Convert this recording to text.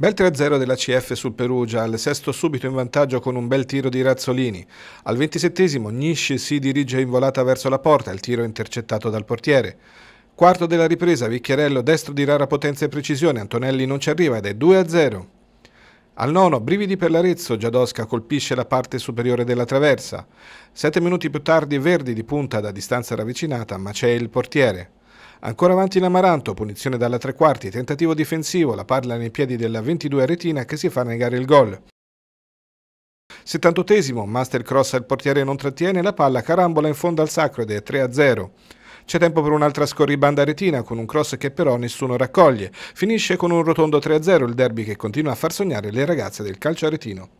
Bel 3-0 della CF sul Perugia, al sesto subito in vantaggio con un bel tiro di Razzolini. Al ventisettesimo Nisci si dirige in volata verso la porta, il tiro intercettato dal portiere. Quarto della ripresa, Vicchiarello destro di rara potenza e precisione, Antonelli non ci arriva ed è 2-0. Al nono, brividi per l'Arezzo, Giadosca colpisce la parte superiore della traversa. Sette minuti più tardi Verdi di punta da distanza ravvicinata, ma c'è il portiere. Ancora avanti in Amaranto, punizione dalla tre quarti, tentativo difensivo, la palla nei piedi della 22 Retina che si fa negare il gol. 78 Master Cross al portiere non trattiene, la palla carambola in fondo al sacro ed è 3-0. C'è tempo per un'altra scorribanda retina con un cross che però nessuno raccoglie. Finisce con un rotondo 3-0 il derby che continua a far sognare le ragazze del calcio aretino.